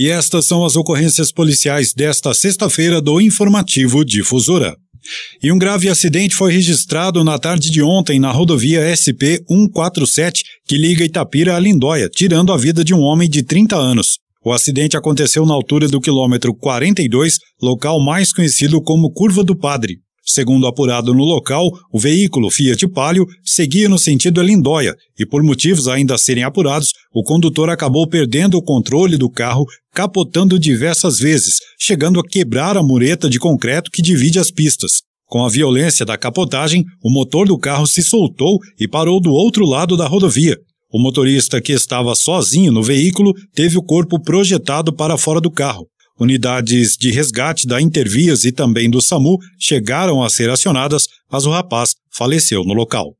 E estas são as ocorrências policiais desta sexta-feira do Informativo Difusora. E um grave acidente foi registrado na tarde de ontem na rodovia SP 147, que liga Itapira a Lindóia, tirando a vida de um homem de 30 anos. O acidente aconteceu na altura do quilômetro 42, local mais conhecido como Curva do Padre. Segundo apurado no local, o veículo Fiat Palio seguia no sentido Lindóia e, por motivos ainda a serem apurados, o condutor acabou perdendo o controle do carro, capotando diversas vezes, chegando a quebrar a mureta de concreto que divide as pistas. Com a violência da capotagem, o motor do carro se soltou e parou do outro lado da rodovia. O motorista, que estava sozinho no veículo, teve o corpo projetado para fora do carro. Unidades de resgate da Intervias e também do SAMU chegaram a ser acionadas, mas o rapaz faleceu no local.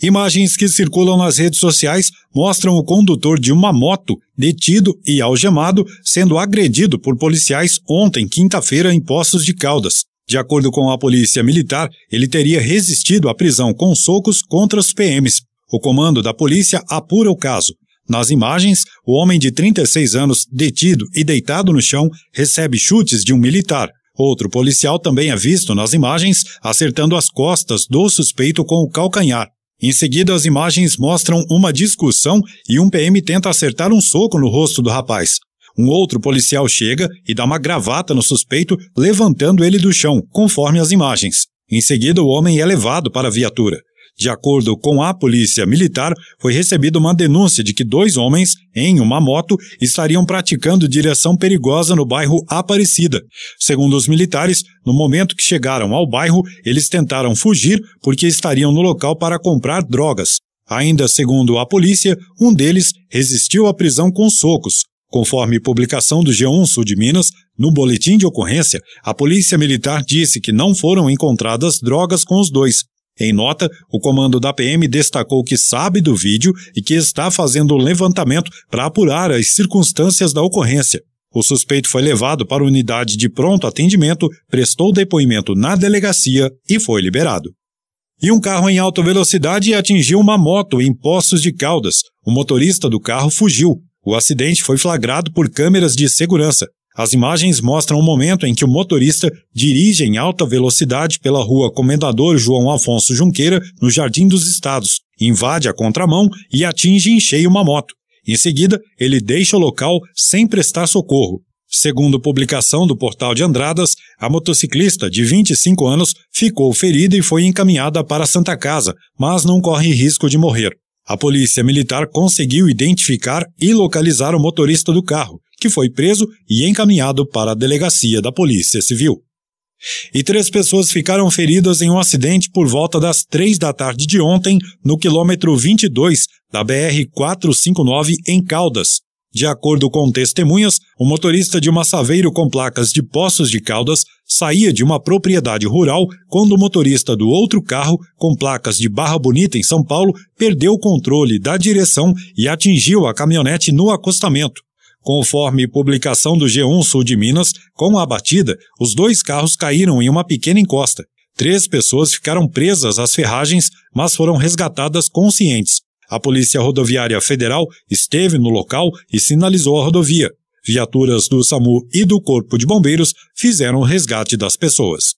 Imagens que circulam nas redes sociais mostram o condutor de uma moto detido e algemado sendo agredido por policiais ontem, quinta-feira, em Poços de Caldas. De acordo com a polícia militar, ele teria resistido à prisão com socos contra os PMs. O comando da polícia apura o caso. Nas imagens, o homem de 36 anos, detido e deitado no chão, recebe chutes de um militar. Outro policial também é visto nas imagens acertando as costas do suspeito com o calcanhar. Em seguida, as imagens mostram uma discussão e um PM tenta acertar um soco no rosto do rapaz. Um outro policial chega e dá uma gravata no suspeito, levantando ele do chão, conforme as imagens. Em seguida, o homem é levado para a viatura. De acordo com a polícia militar, foi recebida uma denúncia de que dois homens, em uma moto, estariam praticando direção perigosa no bairro Aparecida. Segundo os militares, no momento que chegaram ao bairro, eles tentaram fugir porque estariam no local para comprar drogas. Ainda segundo a polícia, um deles resistiu à prisão com socos. Conforme publicação do G1 Sul de Minas, no boletim de ocorrência, a Polícia Militar disse que não foram encontradas drogas com os dois. Em nota, o comando da PM destacou que sabe do vídeo e que está fazendo o levantamento para apurar as circunstâncias da ocorrência. O suspeito foi levado para a unidade de pronto atendimento, prestou depoimento na delegacia e foi liberado. E um carro em alta velocidade atingiu uma moto em Poços de Caldas. O motorista do carro fugiu. O acidente foi flagrado por câmeras de segurança. As imagens mostram o momento em que o motorista dirige em alta velocidade pela rua Comendador João Afonso Junqueira, no Jardim dos Estados, invade a contramão e atinge em cheio uma moto. Em seguida, ele deixa o local sem prestar socorro. Segundo publicação do portal de Andradas, a motociclista de 25 anos ficou ferida e foi encaminhada para a Santa Casa, mas não corre risco de morrer. A polícia militar conseguiu identificar e localizar o motorista do carro, que foi preso e encaminhado para a delegacia da Polícia Civil. E três pessoas ficaram feridas em um acidente por volta das três da tarde de ontem, no quilômetro 22 da BR-459 em Caldas. De acordo com testemunhas, o motorista de uma Saveiro com placas de Poços de Caldas saía de uma propriedade rural quando o motorista do outro carro, com placas de Barra Bonita em São Paulo, perdeu o controle da direção e atingiu a caminhonete no acostamento. Conforme publicação do G1 Sul de Minas, com a batida, os dois carros caíram em uma pequena encosta. Três pessoas ficaram presas às ferragens, mas foram resgatadas conscientes. A Polícia Rodoviária Federal esteve no local e sinalizou a rodovia. Viaturas do SAMU e do Corpo de Bombeiros fizeram o resgate das pessoas.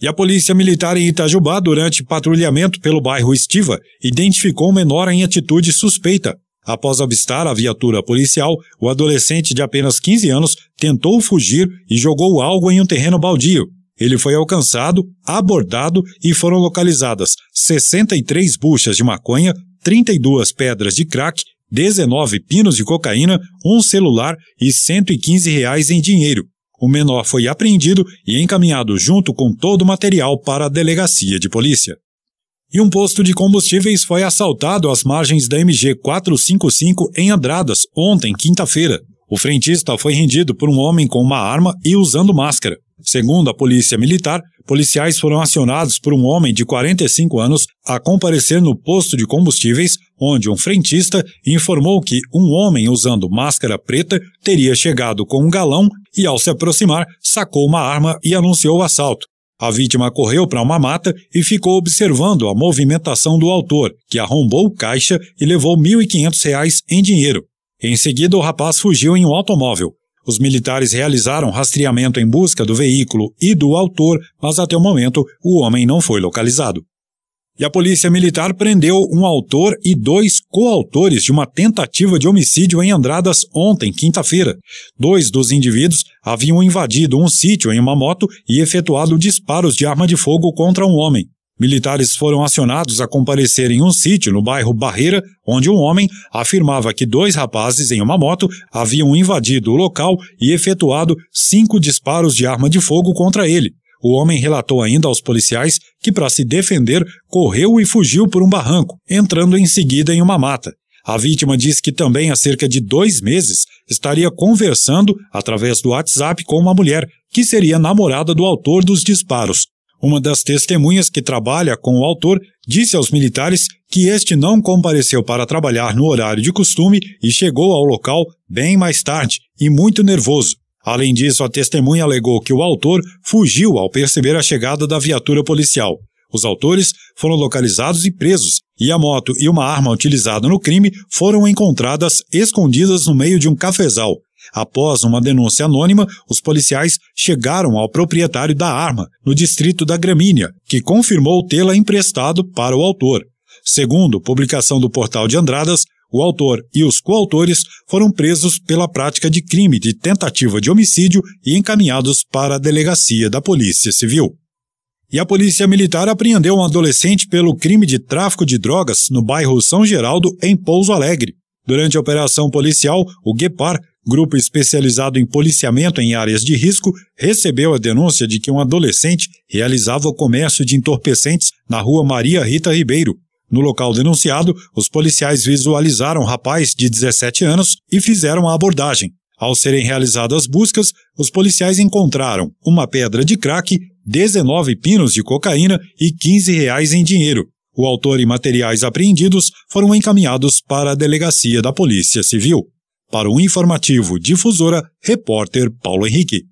E a Polícia Militar em Itajubá, durante patrulhamento pelo bairro Estiva, identificou um menor em atitude suspeita. Após obstar a viatura policial, o adolescente de apenas 15 anos tentou fugir e jogou algo em um terreno baldio. Ele foi alcançado, abordado e foram localizadas 63 buchas de maconha, 32 pedras de crack, 19 pinos de cocaína, um celular e 115 reais em dinheiro. O menor foi apreendido e encaminhado junto com todo o material para a delegacia de polícia e um posto de combustíveis foi assaltado às margens da MG 455 em Andradas, ontem, quinta-feira. O frentista foi rendido por um homem com uma arma e usando máscara. Segundo a Polícia Militar, policiais foram acionados por um homem de 45 anos a comparecer no posto de combustíveis, onde um frentista informou que um homem usando máscara preta teria chegado com um galão e, ao se aproximar, sacou uma arma e anunciou o assalto. A vítima correu para uma mata e ficou observando a movimentação do autor, que arrombou o caixa e levou R$ 1.500 em dinheiro. Em seguida, o rapaz fugiu em um automóvel. Os militares realizaram rastreamento em busca do veículo e do autor, mas até o momento o homem não foi localizado. E a polícia militar prendeu um autor e dois coautores de uma tentativa de homicídio em Andradas ontem, quinta-feira. Dois dos indivíduos haviam invadido um sítio em uma moto e efetuado disparos de arma de fogo contra um homem. Militares foram acionados a comparecer em um sítio no bairro Barreira, onde um homem afirmava que dois rapazes em uma moto haviam invadido o local e efetuado cinco disparos de arma de fogo contra ele. O homem relatou ainda aos policiais que, para se defender, correu e fugiu por um barranco, entrando em seguida em uma mata. A vítima diz que também há cerca de dois meses estaria conversando através do WhatsApp com uma mulher que seria namorada do autor dos disparos. Uma das testemunhas que trabalha com o autor disse aos militares que este não compareceu para trabalhar no horário de costume e chegou ao local bem mais tarde e muito nervoso. Além disso, a testemunha alegou que o autor fugiu ao perceber a chegada da viatura policial. Os autores foram localizados e presos, e a moto e uma arma utilizada no crime foram encontradas escondidas no meio de um cafezal. Após uma denúncia anônima, os policiais chegaram ao proprietário da arma, no distrito da Gramínia, que confirmou tê-la emprestado para o autor. Segundo publicação do portal de Andradas, o autor e os coautores foram presos pela prática de crime de tentativa de homicídio e encaminhados para a delegacia da Polícia Civil. E a Polícia Militar apreendeu um adolescente pelo crime de tráfico de drogas no bairro São Geraldo, em Pouso Alegre. Durante a operação policial, o GEPAR, grupo especializado em policiamento em áreas de risco, recebeu a denúncia de que um adolescente realizava o comércio de entorpecentes na rua Maria Rita Ribeiro. No local denunciado, os policiais visualizaram o um rapaz de 17 anos e fizeram a abordagem. Ao serem realizadas buscas, os policiais encontraram uma pedra de crack, 19 pinos de cocaína e 15 reais em dinheiro. O autor e materiais apreendidos foram encaminhados para a delegacia da Polícia Civil. Para o informativo Difusora, repórter Paulo Henrique.